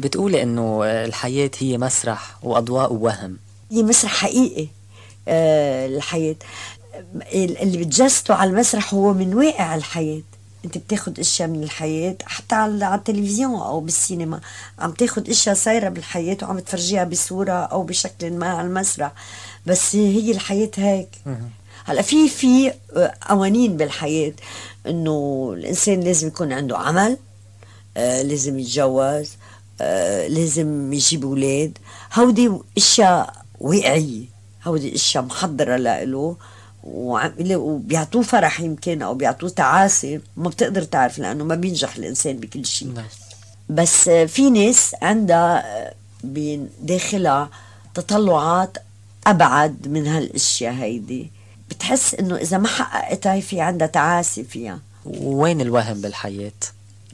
بتقولي انه الحياة هي مسرح واضواء ووهم هي مسرح حقيقي آه الحياة اللي بتجسده على المسرح هو من واقع الحياة انت بتاخد اشياء من الحياة حتى على التلفزيون او بالسينما عم تاخد اشياء صايرة بالحياة وعم تفرجيها بصورة او بشكل ما على المسرح بس هي الحياة هيك هلا في في قوانين بالحياة انه الانسان لازم يكون عنده عمل آه لازم يتجوز آه، لازم يجيب اولاد هودي اشياء واقعيه هودي اشياء محضره لإله وبيعطوه فرح يمكن او بيعطوه تعاسه ما بتقدر تعرف لانه ما بينجح الانسان بكل شيء نعم. بس آه، في ناس عندها آه، داخلها تطلعات ابعد من هالاشياء هيدي بتحس انه اذا ما حققتها في عندها تعاسه فيها وين الوهم بالحياه؟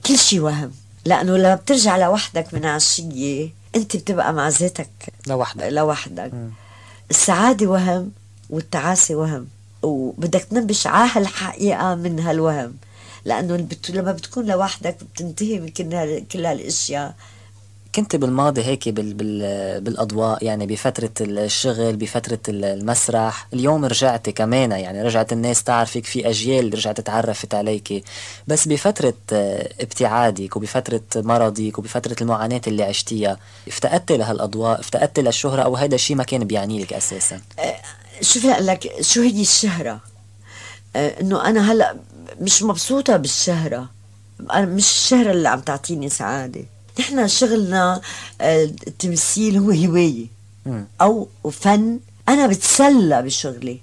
كل شيء وهم لانه لما بترجع لوحدك من عشيه انت بتبقى مع ذاتك لوحدك لوحدك السعاده وهم والتعاسه وهم وبدك تنبش عاه الحقيقه من هالوهم لانه بت... لما بتكون لوحدك بتنتهي من كل هالاشياء كنت بالماضي هيك بال بال بالاضواء يعني بفتره الشغل بفتره المسرح اليوم رجعتي كمان يعني رجعت الناس تعرفك في اجيال رجعت تعرفت عليك بس بفتره ابتعادك وبفتره مرضك وبفتره المعاناه اللي عشتيها افتقدتي لهالاضواء افتقدتي للشهره او هذا الشيء ما كان بيعني لك اساسا بدي أه، لك شو هي الشهره أه، انه انا هلا مش مبسوطه بالشهره انا مش الشهره اللي عم تعطيني سعاده نحن شغلنا التمثيل آه، هو هوايه او فن انا بتسلى بشغلي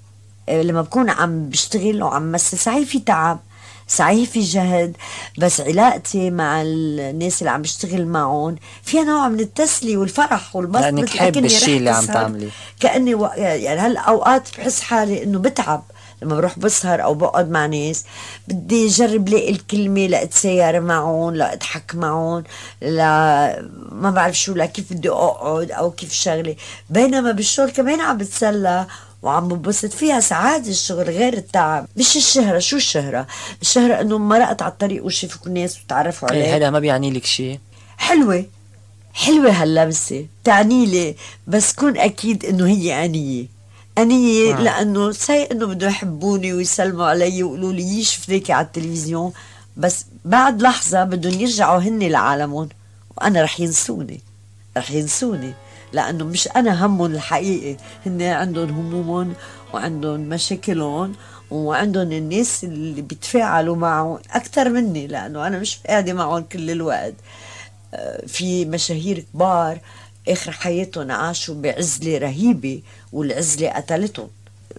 آه، لما بكون عم بشتغل وعم مثل صحيح في تعب صحيح في جهد بس علاقتي مع الناس اللي عم بشتغل معهم فيها نوع من التسلية والفرح والبسط لانك حابه الشيء اللي عم تعملي كاني و... يعني هلا اوقات بحس حالي انه بتعب لما بروح بسهر او بقعد مع ناس بدي اجرب لاقي الكلمه لاتساير معهم لاضحك معهم لا ما بعرف شو لكيف بدي اقعد او كيف شغله بينما بالشغل كمان عم بتسلى وعم بنبسط فيها سعاده الشغل غير التعب مش الشهره شو الشهره الشهره انه مرقت على الطريق وشافوك الناس وتعرفوا إيه، عليه هذا ما بيعني لك شيء حلوه حلوه هاللمسه تعني لي بس كون اكيد انه هي انيه أنية آه. لأنه سي إنه بدهم يحبوني ويسلموا علي ويقولوا لي شفناكي على التلفزيون بس بعد لحظة بدهم يرجعوا هن لعالمهم وأنا رح ينسوني رح ينسوني لأنه مش أنا همهم الحقيقي هن عندهم همومهم وعندهم مشاكلهم وعندهم الناس اللي بيتفاعلوا معهم أكثر مني لأنه أنا مش قاعدة معهم كل الوقت آه، في مشاهير كبار اخر حياتهم عاشوا بعزله رهيبه والعزله قتلتهم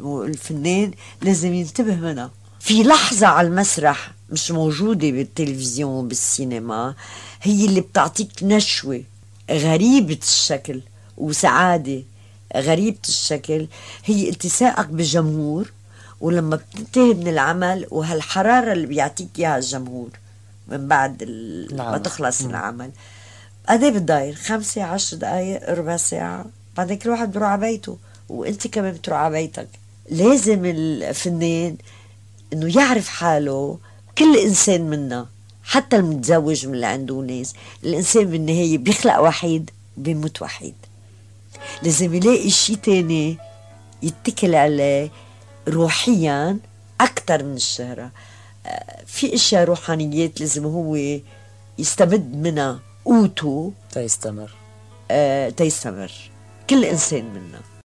والفنان لازم ينتبه منها في لحظه على المسرح مش موجوده بالتلفزيون وبالسينما هي اللي بتعطيك نشوه غريبه الشكل وسعاده غريبه الشكل هي التساقك بالجمهور ولما بتنتهي من العمل وهالحراره اللي بيعطيك اياها الجمهور من بعد ما تخلص العمل قد ايه بتضاير خمسة عشر دقايق ربع ساعة بعدين كل واحد بيروح على بيته وانت كمان بتروح على بيتك لازم الفنان انه يعرف حاله كل انسان منا حتى المتزوج من اللي عنده ناس الانسان بالنهاية بيخلق وحيد بيموت وحيد لازم يلاقي شيء تاني يتكل عليه روحيا أكثر من الشهرة آه، في أشياء روحانيات لازم هو يستمد منها قوته تيستمر آه تيستمر كل إنسان منا